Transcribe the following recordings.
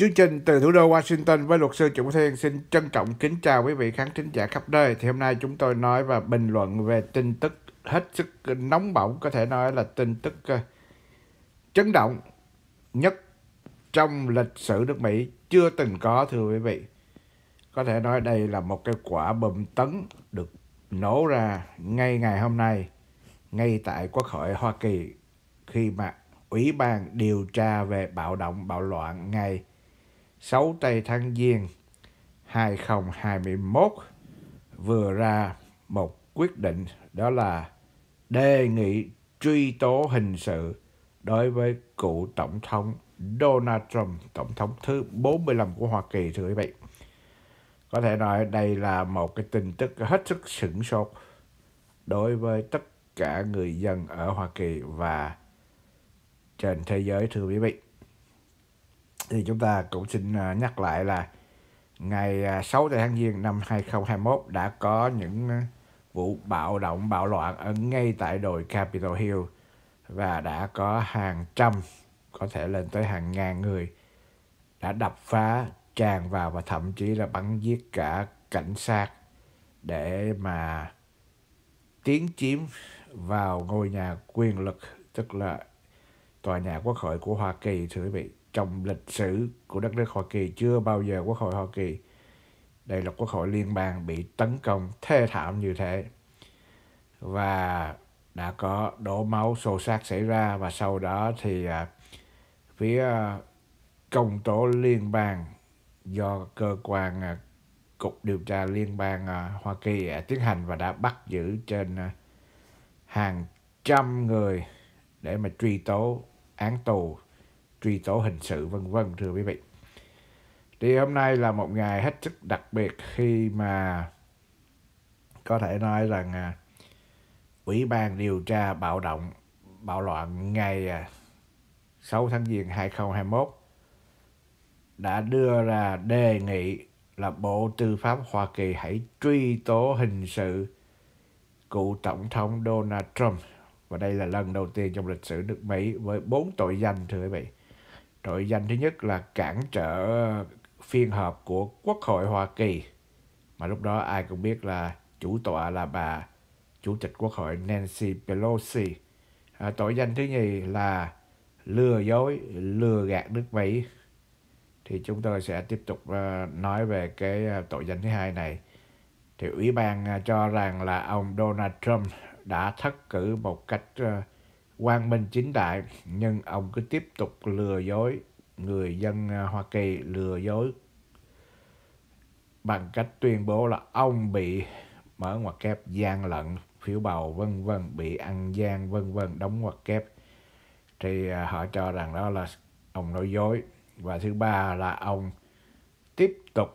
Chương trình từ thủ đô Washington với luật sư Trịnh Thiên xin trân trọng kính chào quý vị khán thính giả khắp nơi. Thì hôm nay chúng tôi nói và bình luận về tin tức hết sức nóng bỏng, có thể nói là tin tức ờ, chấn động nhất trong lịch sử nước Mỹ chưa từng có thưa quý vị. Có thể nói đây là một cái quả bom tấn được nổ ra ngay ngày hôm nay, ngay tại Quốc hội Hoa Kỳ khi mà Ủy ban điều tra về bạo động, bạo loạn ngày 6 tây Thăng Giêng 2021 vừa ra một quyết định đó là đề nghị truy tố hình sự đối với cựu tổng thống Donald Trump, tổng thống thứ 45 của Hoa Kỳ thưa quý vị. Có thể nói đây là một cái tin tức hết sức sửng sốt đối với tất cả người dân ở Hoa Kỳ và trên thế giới thưa quý vị thì chúng ta cũng xin à, nhắc lại là ngày 6 à, tháng Giêng năm 2021 đã có những à, vụ bạo động bạo loạn ở ngay tại đồi Capitol Hill và đã có hàng trăm có thể lên tới hàng ngàn người đã đập phá tràn vào và thậm chí là bắn giết cả cảnh sát để mà tiến chiếm vào ngôi nhà quyền lực tức là tòa nhà quốc hội của Hoa Kỳ thưa quý vị trong lịch sử của đất nước Hoa Kỳ chưa bao giờ Quốc hội Hoa Kỳ đây là Quốc hội liên bang bị tấn công thê thảm như thế và đã có đổ máu xô xát xảy ra và sau đó thì à, phía à, công tố liên bang do cơ quan à, cục điều tra liên bang à, Hoa Kỳ à, tiến hành và đã bắt giữ trên à, hàng trăm người để mà truy tố án tù truy tố hình sự vân vân thưa quý vị. Thì hôm nay là một ngày hết sức đặc biệt khi mà có thể nói rằng à, Ủy ban điều tra bạo động bạo loạn ngày 6 à, tháng Giêng 2021 đã đưa ra đề nghị là Bộ Tư pháp Hoa Kỳ hãy truy tố hình sự cựu Tổng thống Donald Trump. Và đây là lần đầu tiên trong lịch sử nước Mỹ với bốn tội danh thưa quý vị. Tội danh thứ nhất là cản trở phiên họp của Quốc hội Hoa Kỳ. Mà lúc đó ai cũng biết là chủ tọa là bà Chủ tịch Quốc hội Nancy Pelosi. À, tội danh thứ nhì là lừa dối, lừa gạt nước Mỹ. Thì chúng tôi sẽ tiếp tục à, nói về cái à, tội danh thứ hai này. Thì ủy ban à, cho rằng là ông Donald Trump đã thất cử một cách uh, quang minh chính đại nhưng ông cứ tiếp tục lừa dối người dân à, Hoa Kỳ lừa dối bằng cách tuyên bố là ông bị mở ngoặc kép gian lận phiếu bầu vân vân bị ăn gian vân vân đóng ngoặc kép thì à, họ cho rằng đó là ông nói dối và thứ ba là ông tiếp tục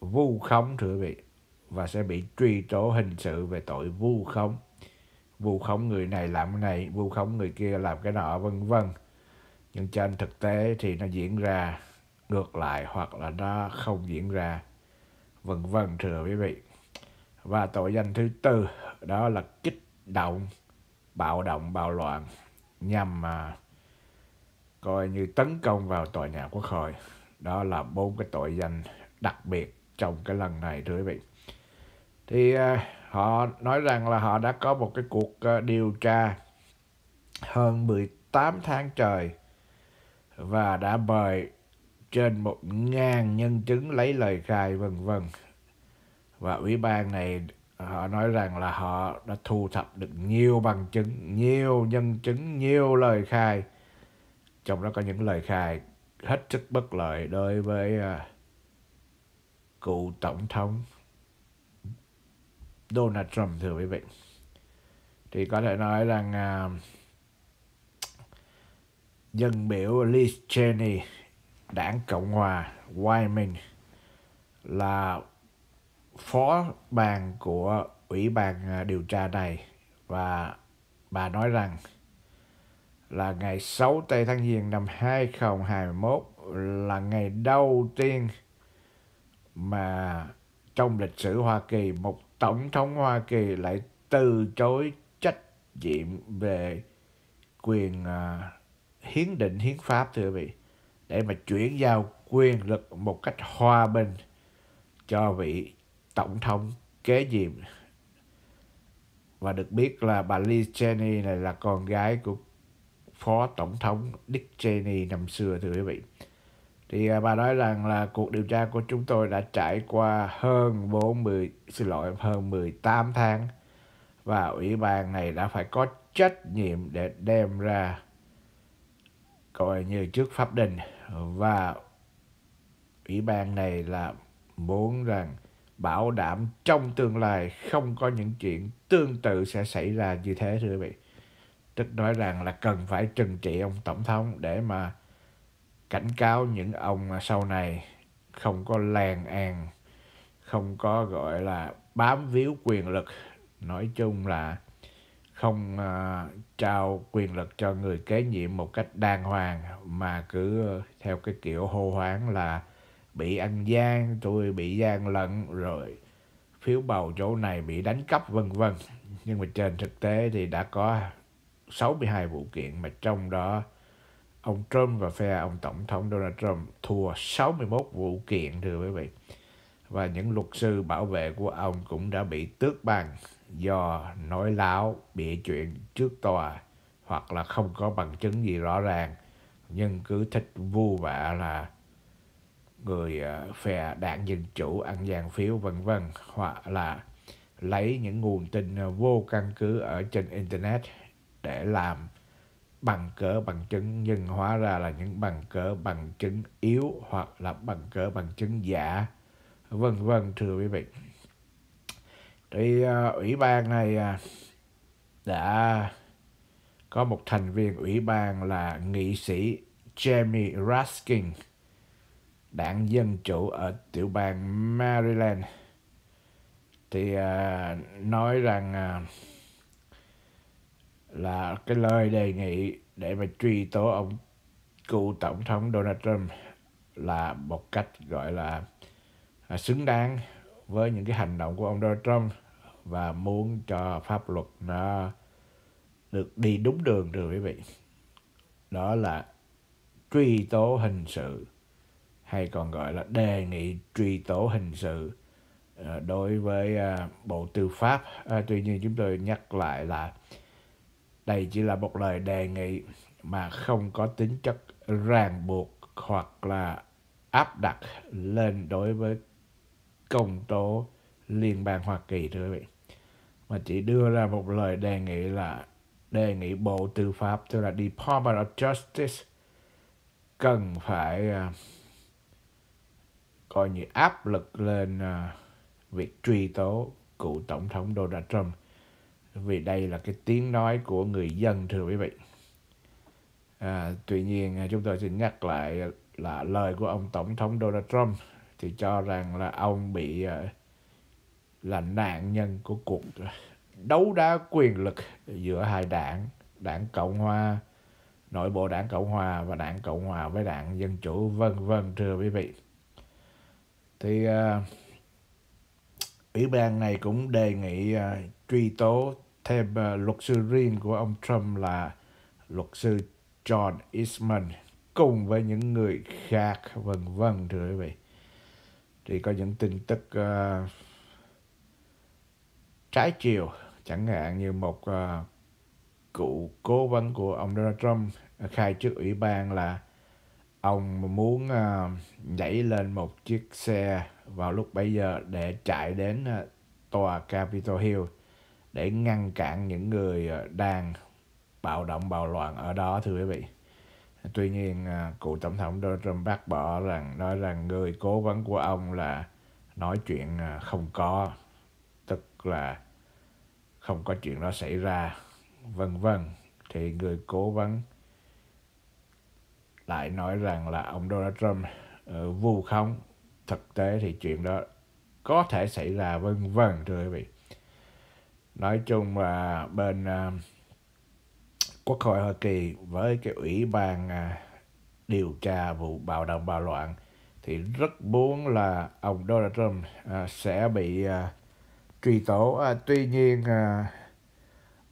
vu khống thưa quý vị và sẽ bị truy tố hình sự về tội vu khống vu khống người này làm cái này vu khống người kia làm cái nọ vân vân nhưng trên thực tế thì nó diễn ra ngược lại hoặc là nó không diễn ra vân vân thưa quý vị và tội danh thứ tư đó là kích động bạo động bạo loạn nhằm mà coi như tấn công vào tòa nhà quốc hội đó là bốn cái tội danh đặc biệt trong cái lần này thưa quý vị thì à, Họ nói rằng là họ đã có một cái cuộc ờ, điều tra hơn 18 tháng trời và đã mời trên một 000 nhân chứng lấy lời khai vân vân. Và ủy ban này họ nói rằng là họ đã thu thập được nhiều bằng chứng, nhiều nhân chứng, nhiều lời khai. Trong đó có những lời khai hết sức bất lợi đối với ờ, cựu tổng thống Donald Trump thưa quý vị thì có thể nói rằng uh, dân biểu Liz Cheney đảng Cộng hòa Wyoming là phó bàn của ủy ban à, điều tra này và bà nói rằng là ngày 6 tây tháng Giêng năm 2021 là ngày đầu tiên mà trong lịch sử Hoa Kỳ, một tổng thống Hoa Kỳ lại từ chối trách nhiệm về quyền uh, hiến định hiến pháp thưa vị để mà chuyển giao quyền lực một cách hòa bình cho vị tổng thống kế nhiệm và được biết là bà Liz Cheney này là con gái của phó tổng thống Dick Cheney năm xưa thưa quý vị thì à, bà nói rằng là cuộc điều tra của chúng tôi đã trải qua hơn 40 xin lỗi hơn 18 tháng và ủy ban này đã phải có trách nhiệm để đem ra coi như trước pháp đình và ủy ban này là muốn rằng bảo đảm trong tương lai không có những chuyện tương tự sẽ xảy ra như thế thưa quý vị tức nói rằng là cần phải trừng trị ông tổng thống để mà cảnh cáo những ông sau này không có làng an không có gọi là bám víu quyền lực nói chung là không uh, trao quyền lực cho người kế nhiệm một cách đàng hoàng mà cứ theo cái kiểu hô hoáng là bị ăn gian tôi bị gian lận rồi phiếu bầu chỗ này bị đánh cắp vân vân nhưng mà trên thực tế thì đã có 62 vụ kiện mà trong đó ông Trump và phe ông Tổng thống Donald Trump thua 61 vụ kiện thưa quý vị. Và những luật sư bảo vệ của ông cũng đã bị tước bằng do nói láo, bịa chuyện trước tòa hoặc là không có bằng chứng gì rõ ràng nhưng cứ thích vu vạ là người ờ, phe đảng Dân Chủ ăn gian phiếu vân vân hoặc là lấy những nguồn tin ờ, vô căn cứ ở trên Internet để làm bằng cỡ bằng chứng nhưng hóa ra là những bằng cỡ bằng chứng yếu hoặc là bằng cỡ bằng chứng giả vân vân thưa quý vị thì uh, ủy ban này uh, đã có một thành viên ủy ban là nghị sĩ Jamie Raskin đảng dân chủ ở tiểu bang Maryland thì uh, nói rằng uh, là cái lời đề nghị để mà truy tố ông cựu tổng thống Donald Trump là một cách gọi là à, xứng đáng với những cái hành động của ông Donald Trump và muốn cho pháp luật nó được đi đúng đường rồi quý vị đó là truy tố hình sự hay còn gọi là đề nghị truy tố hình sự à, đối với à, bộ tư pháp à, tuy nhiên chúng tôi nhắc lại là đây chỉ là một lời đề nghị mà không có tính chất ràng buộc hoặc là áp đặt lên đối với công tố Liên bang Hoa Kỳ thưa quý vị. Mà chỉ đưa ra một lời đề nghị là đề nghị Bộ Tư pháp tức là Department of Justice cần phải uh, coi như áp lực lên uh, việc truy tố cựu Tổng thống Donald Trump vì đây là cái tiếng nói của người dân thưa quý vị à, tuy nhiên à, chúng tôi xin nhắc lại là lời của ông tổng thống Donald Trump thì cho rằng là ông bị à, là nạn nhân của cuộc đấu đá quyền lực giữa hai đảng đảng cộng hòa nội bộ đảng cộng hòa và đảng cộng hòa với đảng dân chủ vân vân thưa quý vị thì uh, ủy ban này cũng đề nghị uh, truy tố Thêm ờ, luật sư riêng của ông Trump là luật sư John Eastman cùng với những người khác vân vân thưa quý vị. Thì có những tin tức uh, trái chiều chẳng hạn như một uh, cựu cố vấn của ông Donald Trump khai trước ủy ban là ông muốn uh, nhảy lên một chiếc xe vào lúc bấy giờ để chạy đến uh, tòa Capitol Hill để ngăn cản những người ờ, đang bạo động bạo loạn ở đó thưa quý vị tuy nhiên ờ, cựu tổng thống Donald Trump bác bỏ rằng nói rằng người cố vấn của ông là nói chuyện ờ, không có tức là không có chuyện đó xảy ra vân vân thì người cố vấn lại nói rằng là ông Donald Trump vu khống thực tế thì chuyện đó có thể xảy ra vân vân thưa quý vị nói chung là bên à, quốc hội hoa kỳ với cái ủy ban à, điều tra vụ bạo động bạo loạn thì rất muốn là ông Donald Trump à, sẽ bị à, truy tố à, tuy nhiên à,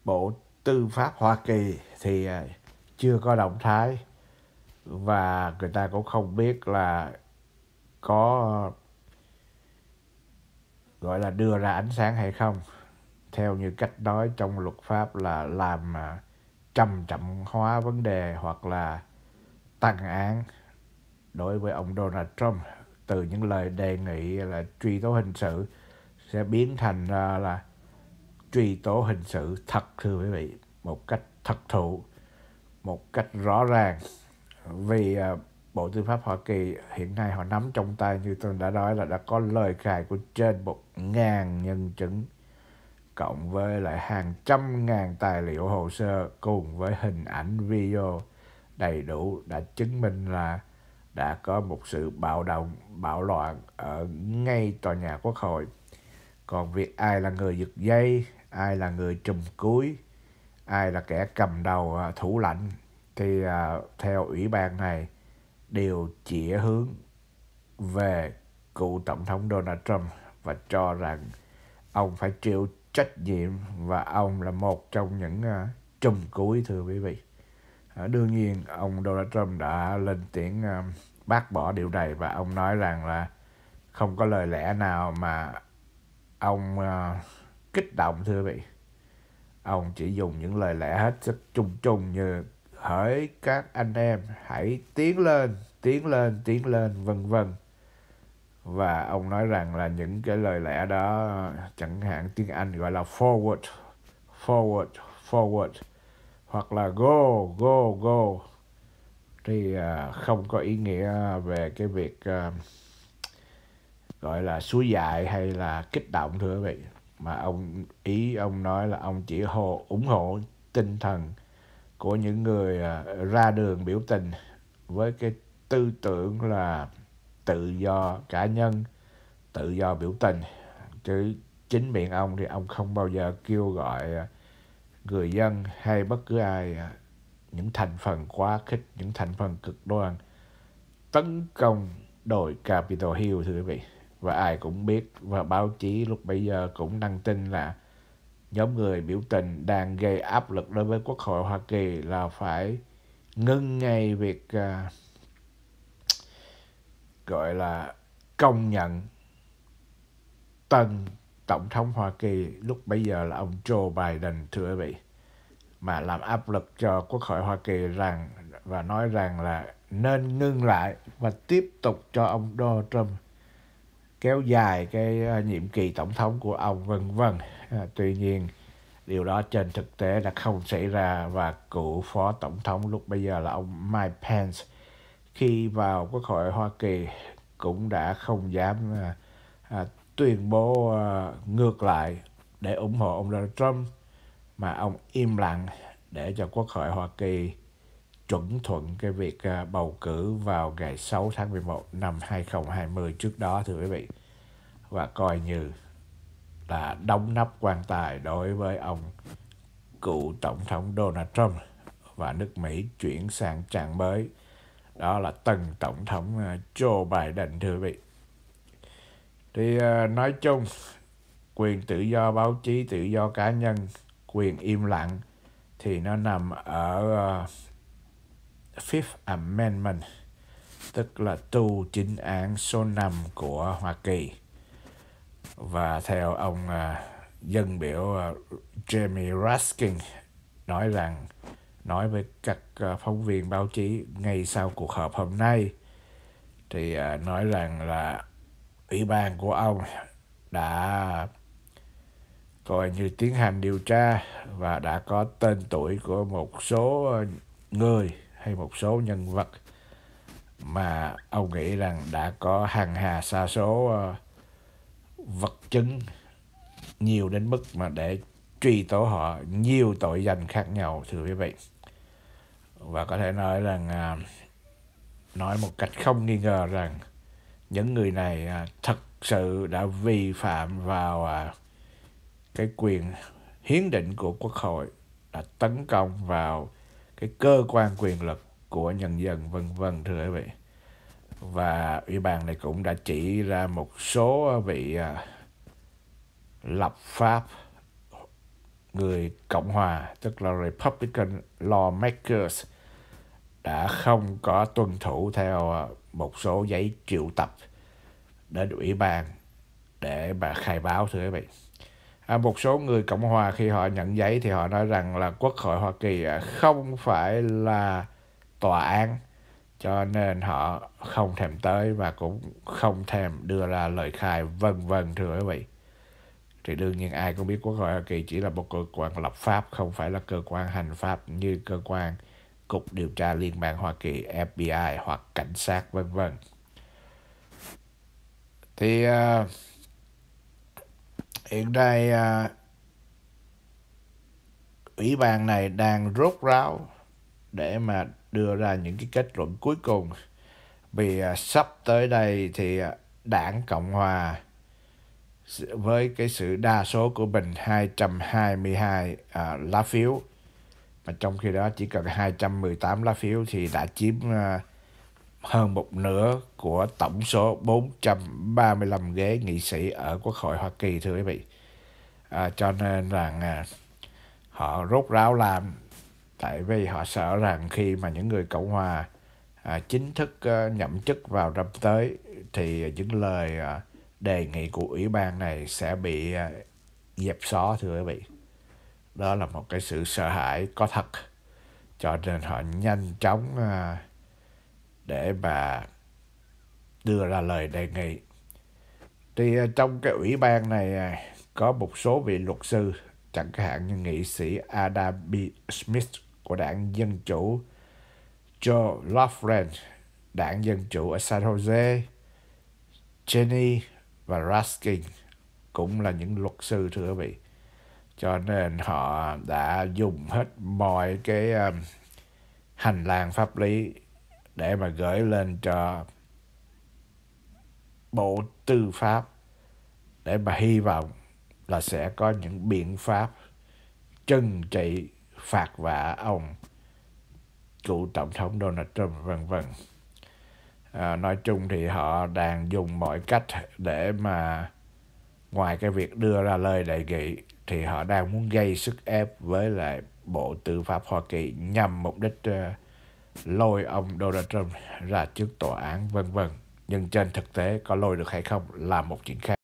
bộ tư pháp Hoa Kỳ thì à, chưa có động thái và người ta cũng không biết là có gọi là đưa ra ánh sáng hay không theo như cách nói trong luật pháp là làm à, trầm trọng hóa vấn đề hoặc là tăng án đối với ông Donald Trump từ những lời đề nghị là truy tố hình sự sẽ biến thành ra là truy tố hình sự thật thưa quý vị một cách thật thụ một cách rõ ràng vì à, Bộ Tư pháp Hoa Kỳ hiện nay họ nắm trong tay như tôi đã nói là đã có lời khai của trên một ngàn nhân chứng cộng với lại hàng trăm ngàn tài liệu hồ sơ cùng với hình ảnh video đầy đủ đã chứng minh là đã có một sự bạo động, bạo loạn ở ngay tòa nhà quốc hội. Còn việc ai là người giật dây, ai là người trùm cuối, ai là kẻ cầm đầu à, thủ lãnh thì à, theo ủy ban này đều chỉ hướng về cựu tổng thống Donald Trump và cho rằng ông phải chịu trách nhiệm và ông là một trong những uh, à, trùm cuối thưa quý vị. À, đương nhiên ông Donald Trump đã lên tiếng uh, bác bỏ điều này và ông nói rằng là không có lời lẽ nào mà ông uh, kích động thưa quý vị. Ông chỉ dùng những lời lẽ hết sức chung chung như hỡi các anh em hãy tiến lên, tiến lên, tiến lên vân vân và ông nói rằng là những cái lời lẽ đó chẳng hạn tiếng Anh gọi là forward forward forward hoặc là go go go thì à, không có ý nghĩa về cái việc à, gọi là suối dại hay là kích động thưa quý vị mà ông ý ông nói là ông chỉ hộ ủng hộ tinh thần của những người à, ra đường biểu tình với cái tư tưởng là tự do cá nhân tự do biểu tình chứ chính miệng ông thì ông không bao giờ kêu gọi à, người dân hay bất cứ ai à, những thành phần quá khích những thành phần cực đoan tấn công đội Capitol Hill thưa quý vị và ai cũng biết và báo chí lúc bây giờ cũng đăng tin là nhóm người biểu tình đang gây áp lực đối với Quốc hội Hoa Kỳ là phải ngưng ngay việc uh, gọi là công nhận tân tổng thống Hoa Kỳ lúc bấy giờ là ông Joe Biden thưa quý vị mà làm áp lực cho quốc hội Hoa Kỳ rằng và nói rằng là nên ngưng lại và tiếp tục cho ông Donald Trump kéo dài cái ờ, nhiệm kỳ tổng thống của ông vân vân. À, tuy nhiên điều đó trên thực tế là không xảy ra và cựu phó tổng thống lúc bây giờ là ông Mike Pence khi vào Quốc hội Hoa Kỳ cũng đã không dám à, à, tuyên bố à, ngược lại để ủng hộ ông Donald Trump mà ông im lặng để cho Quốc hội Hoa Kỳ chuẩn thuận cái việc à, bầu cử vào ngày 6 tháng 11 năm 2020 trước đó thưa quý vị và coi như là đóng nắp quan tài đối với ông cựu tổng thống Donald Trump và nước Mỹ chuyển sang trạng mới đó là tân tổng thống ờ, Joe Biden thưa vị thì ờ, nói chung quyền tự do báo chí tự do cá nhân quyền im lặng thì nó nằm ở ờ, Fifth Amendment tức là tu chính án số 5 của Hoa Kỳ và theo ông dân biểu uh, Jamie Raskin nói rằng nói với các ờ, phóng viên báo chí ngay sau cuộc họp hôm nay thì ờ, nói rằng là ủy ban của ông đã coi như tiến hành điều tra và đã có tên tuổi của một số người hay một số nhân vật mà ông nghĩ rằng đã có hàng hà xa số ờ, vật chứng nhiều đến mức mà để truy tố họ nhiều tội danh khác nhau thưa quý vị và có thể nói rằng à, nói một cách không nghi ngờ rằng những người này à, thật sự đã vi phạm vào à, cái quyền hiến định của quốc hội đã tấn công vào cái cơ quan quyền lực của nhân dân vân vân thưa quý vị và ủy ban này cũng đã chỉ ra một số vị lập pháp người cộng hòa tức là republican lawmakers đã không có tuân thủ theo ờ, một số giấy triệu tập đến ủy ban để mà khai báo thưa quý vị. À, một số người Cộng Hòa khi họ nhận giấy thì họ nói rằng là Quốc hội Hoa Kỳ ờ, không phải là tòa án cho nên họ không thèm tới và cũng không thèm đưa ra lời khai vân vân thưa quý vị. Thì đương nhiên ai cũng biết Quốc hội Hoa Kỳ chỉ là một cơ quan lập pháp không phải là cơ quan hành pháp như cơ quan Cục Điều tra Liên bang Hoa Kỳ, FBI hoặc cảnh sát vân vân. Thì uh, hiện nay uh, ủy ban này đang rốt ráo để mà đưa ra những cái kết luận cuối cùng vì uh, sắp tới đây thì uh, đảng Cộng Hòa với cái sự đa số của mình 222 uh, lá phiếu mà trong khi đó chỉ cần 218 lá phiếu thì đã chiếm ờ, hơn một nửa của tổng số 435 ghế nghị sĩ ở Quốc hội Hoa Kỳ thưa quý vị. À, cho nên rằng à, họ rốt ráo làm tại vì họ sợ rằng khi mà những người Cộng Hòa à, chính thức à, nhậm chức vào năm tới thì những lời à, đề nghị của ủy ban này sẽ bị à, dẹp xó thưa quý vị đó là một cái sự sợ hãi có thật cho nên họ nhanh chóng à, để mà đưa ra lời đề nghị thì à, trong cái ủy ban này à, có một số vị luật sư chẳng hạn như nghị sĩ Adam B. Smith của đảng Dân Chủ, Joe Lofgren, đảng Dân Chủ ở San Jose, Jenny và Raskin cũng là những luật sư thưa quý vị cho nên họ đã dùng hết mọi cái ờ, hành lang pháp lý để mà gửi lên cho bộ tư pháp để mà hy vọng là sẽ có những biện pháp trừng trị phạt vạ ông cựu tổng thống Donald Trump vân vân à, nói chung thì họ đang dùng mọi cách để mà ngoài cái việc đưa ra lời đề nghị thì họ đang muốn gây sức ép với lại Bộ Tư pháp Hoa Kỳ nhằm mục đích uh, lôi ông Donald Trump ra trước tòa án vân vân. Nhưng trên thực tế có lôi được hay không là một chuyện khác.